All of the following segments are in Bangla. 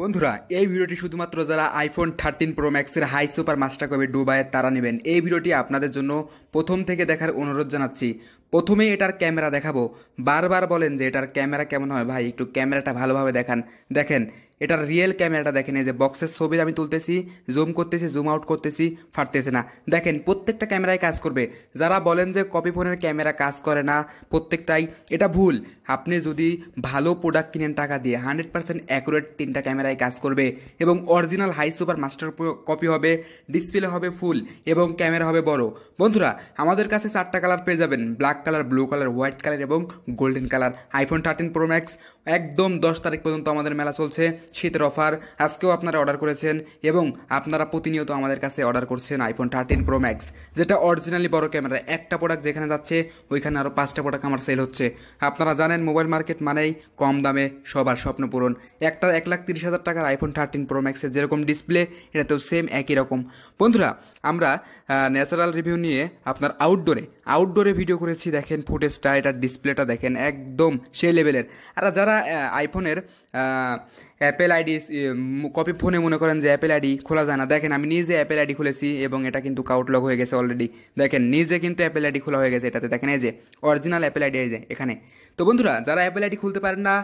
বন্ধুরা এই ভিডিওটি শুধুমাত্র যারা আইফোন থার্টিন প্রো ম্যাক্সের হাই সুপার মাস্টার কবি ডুবাইয়ের তারা নেবেন এই ভিডিওটি আপনাদের জন্য প্রথম থেকে দেখার অনুরোধ জানাচ্ছি প্রথমে এটার ক্যামেরা দেখাবো বারবার বলেন যে এটার ক্যামেরা কেমন হয় ভাই একটু ক্যামেরাটা ভালোভাবে দেখান দেখেন এটার রিয়েল ক্যামেরাটা দেখেন এই যে বক্সের ছবি আমি তুলতেছি জুম করতেছি জুম আউট করতেছি ফাটতেছে না দেখেন প্রত্যেকটা ক্যামেরায় কাজ করবে যারা বলেন যে কপি ফোনের ক্যামেরা কাজ করে না প্রত্যেকটাই এটা ভুল আপনি যদি ভালো প্রোডাক্ট কিনেন টাকা দিয়ে হান্ড্রেড পার্সেন্ট অ্যাকুরেট তিনটা ক্যামেরায় কাজ করবে এবং original high super master copy হবে ডিসপ্লে হবে ফুল এবং ক্যামেরা হবে বড় বন্ধুরা আমাদের কাছে চারটা কালার পেয়ে যাবেন black colour blue colour white colour এবং golden colour iPhone thirteen pro max একদম দশ তারিখ পর্যন্ত আমাদের মেলা চলছে শীতের অফার আজকেও আপনারা অর্ডার করেছেন এবং আপনারা প্রতিনিয়ত আমাদের কাছে অর্ডার করছেন আইফোন থার্টিন প্রো ম্যাক্স যেটা অরিজিনালি বড় ক্যামেরা একটা প্রোডাক্ট যেখানে যাচ্ছে ওইখানে আরও পাঁচটা প্রোডাক্ট আমার সেল হচ্ছে আপনারা জানেন মোবাইল মার্কেট মানেই কম দামে সবার স্বপ্ন পূরণ একটা এক লাখ তিরিশ হাজার টাকার আইফোন থার্টিন প্রো ম্যাক্সের যেরকম ডিসপ্লে এটা তো সেম একই রকম বন্ধুরা আমরা ন্যাচারাল রিভিউ নিয়ে আপনার আউটডোরে আউটডোরে ভিডিও করেছি দেখেন ফুটেজটা এটার ডিসপ্লেটা দেখেন একদম সেই লেভেলের আর যারা আইফোনের অ্যাপেল অ্যাপেল আইডি কপি ফোনে মনে করেন যে অ্যাপেল আইডি খোলা যায় না দেখেন আমি নিজে অ্যাপেল আইডি খুলেছি এবং এটা কিন্তু কাউটলগ হয়ে গেছে অলরেডি দেখেন নিজে কিন্তু অ্যাপেল আইডি খোলা হয়ে গেছে এটাতে দেখেন এই যে অরিজিনাল অ্যাপেল আইডি এই যে এখানে তো বন্ধুরা যারা অ্যাপেল আইডি খুলতে পারেন না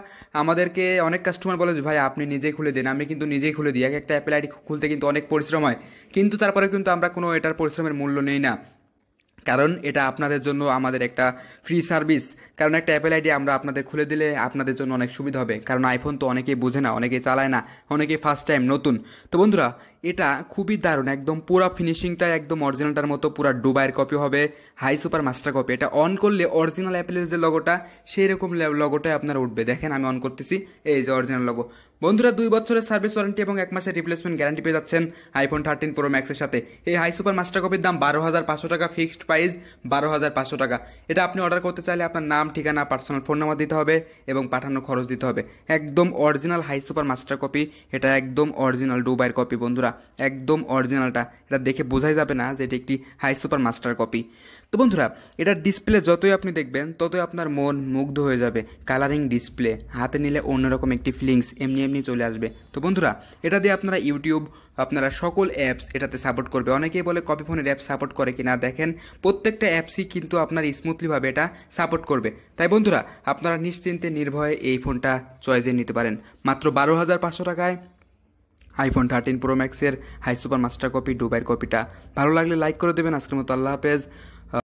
আমাদেরকে অনেক কাস্টমার বলে যে ভাই আপনি নিজেই খুলে দিন আমি কিন্তু নিজেই খুলে দিই এক একটা অ্যাপেল আইডি খুলতে কিন্তু অনেক পরিশ্রম হয় কিন্তু তারপরে কিন্তু আমরা কোনো এটার পরিশ্রমের মূল্য নেই না কারণ এটা আপনাদের জন্য আমাদের একটা ফ্রি সার্ভিস কারণ একটা অ্যাপেল আইডি আমরা আপনাদের খুলে দিলে আপনাদের জন্য অনেক সুবিধা হবে কারণ আইফোন তো অনেকেই বোঝে না অনেকেই চালায় না অনেকেই ফার্স্ট টাইম নতুন তো বন্ধুরা এটা খুবই দারুণ একদম পুরো ফিনিশিংটা একদম অরিজিনালটার মতো পুরো ডুবাইয়ের কপি হবে হাই সুপার মাস্টার কপি এটা অন করলে অরিজিনাল অ্যাপেলের যে লগোটা সেই রকম লগোটাই আপনার উঠবে দেখেন আমি অন করতেছি এই যে অরিজিনাল লগো বন্ধুরা দুই বছরের সার্ভিস ওয়ারেন্টি এবং এক মাসের রিপ্লেসমেন্ট গ্যারান্টি পেয়ে যাচ্ছেন আইফোন থার্টিন প্রো ম্যাক্সের সাথে এই হাই সুপার মাস্টার কপির দাম বারো হাজার পাঁচশো টাকা ফিক্সড প্রাইস বারো হাজার পাঁচশো টাকা এটা আপনি অর্ডার করতে চাইলে আপনার নাম ঠিকানা পার্সোনাল ফোন নাম্বার দিতে হবে এবং পাঠানোর খরচ দিতে হবে একদম original high super master copy এটা একদম অরিজিনাল ডুবাইয়ের কপি বন্ধুরা বন্ধুরা একদম অরিজিনালটা এটা দেখে বোঝাই যাবে না যে এটা একটি হাই সুপার মাস্টার কপি তো বন্ধুরা এটার ডিসপ্লে যতই আপনি দেখবেন ততই আপনার মন মুগ্ধ হয়ে যাবে কালারিং ডিসপ্লে হাতে নিলে অন্যরকম একটি ফিলিংস এমনি এমনি চলে আসবে তো বন্ধুরা এটা দিয়ে আপনারা ইউটিউব আপনারা সকল অ্যাপস এটাতে সাপোর্ট করবে অনেকেই বলে কপি ফোনের অ্যাপ সাপোর্ট করে কি না দেখেন প্রত্যেকটা অ্যাপসই কিন্তু আপনার স্মুথলিভাবে এটা সাপোর্ট করবে তাই বন্ধুরা আপনারা নিশ্চিন্তে নির্ভয়ে এই ফোনটা চয়েজে নিতে পারেন মাত্র বারো হাজার পাঁচশো টাকায় আইফোন থার্টিন প্রো ম্যাক্সের হাই সুপার মাস্টার কপি ডুবাইয়ের কপিটা ভালো লাগলে লাইক করে দেবেন আজকের মতো আল্লাহ হাফেজ